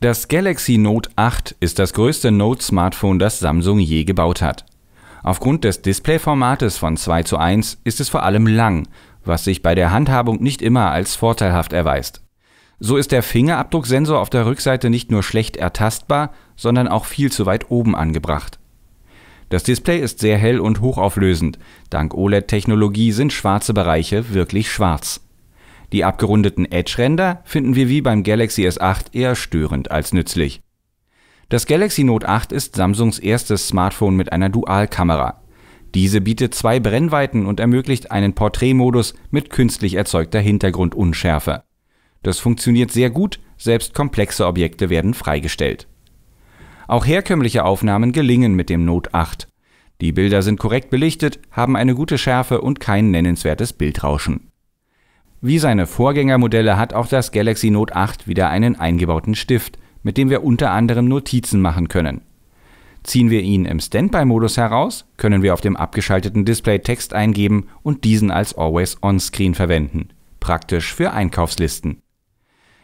Das Galaxy Note 8 ist das größte Note-Smartphone, das Samsung je gebaut hat. Aufgrund des Displayformates von 2 zu 1 ist es vor allem lang, was sich bei der Handhabung nicht immer als vorteilhaft erweist. So ist der Fingerabdrucksensor auf der Rückseite nicht nur schlecht ertastbar, sondern auch viel zu weit oben angebracht. Das Display ist sehr hell und hochauflösend. Dank OLED-Technologie sind schwarze Bereiche wirklich schwarz. Die abgerundeten Edge-Ränder finden wir wie beim Galaxy S8 eher störend als nützlich. Das Galaxy Note 8 ist Samsungs erstes Smartphone mit einer Dualkamera. Diese bietet zwei Brennweiten und ermöglicht einen Porträtmodus mit künstlich erzeugter Hintergrundunschärfe. Das funktioniert sehr gut, selbst komplexe Objekte werden freigestellt. Auch herkömmliche Aufnahmen gelingen mit dem Note 8. Die Bilder sind korrekt belichtet, haben eine gute Schärfe und kein nennenswertes Bildrauschen. Wie seine Vorgängermodelle hat auch das Galaxy Note 8 wieder einen eingebauten Stift, mit dem wir unter anderem Notizen machen können. Ziehen wir ihn im Standby-Modus heraus, können wir auf dem abgeschalteten Display Text eingeben und diesen als Always-On-Screen verwenden. Praktisch für Einkaufslisten.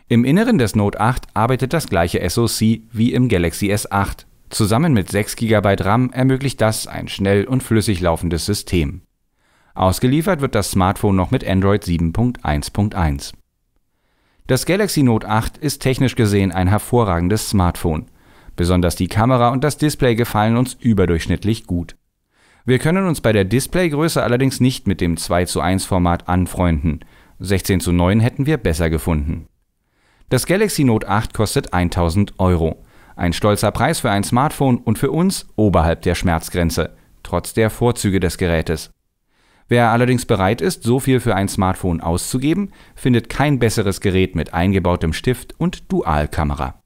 Im Inneren des Note 8 arbeitet das gleiche SoC wie im Galaxy S8. Zusammen mit 6 GB RAM ermöglicht das ein schnell und flüssig laufendes System. Ausgeliefert wird das Smartphone noch mit Android 7.1.1. Das Galaxy Note 8 ist technisch gesehen ein hervorragendes Smartphone. Besonders die Kamera und das Display gefallen uns überdurchschnittlich gut. Wir können uns bei der Displaygröße allerdings nicht mit dem 2 zu 1 Format anfreunden. 16 zu 9 hätten wir besser gefunden. Das Galaxy Note 8 kostet 1000 Euro. Ein stolzer Preis für ein Smartphone und für uns oberhalb der Schmerzgrenze, trotz der Vorzüge des Gerätes. Wer allerdings bereit ist, so viel für ein Smartphone auszugeben, findet kein besseres Gerät mit eingebautem Stift und Dualkamera.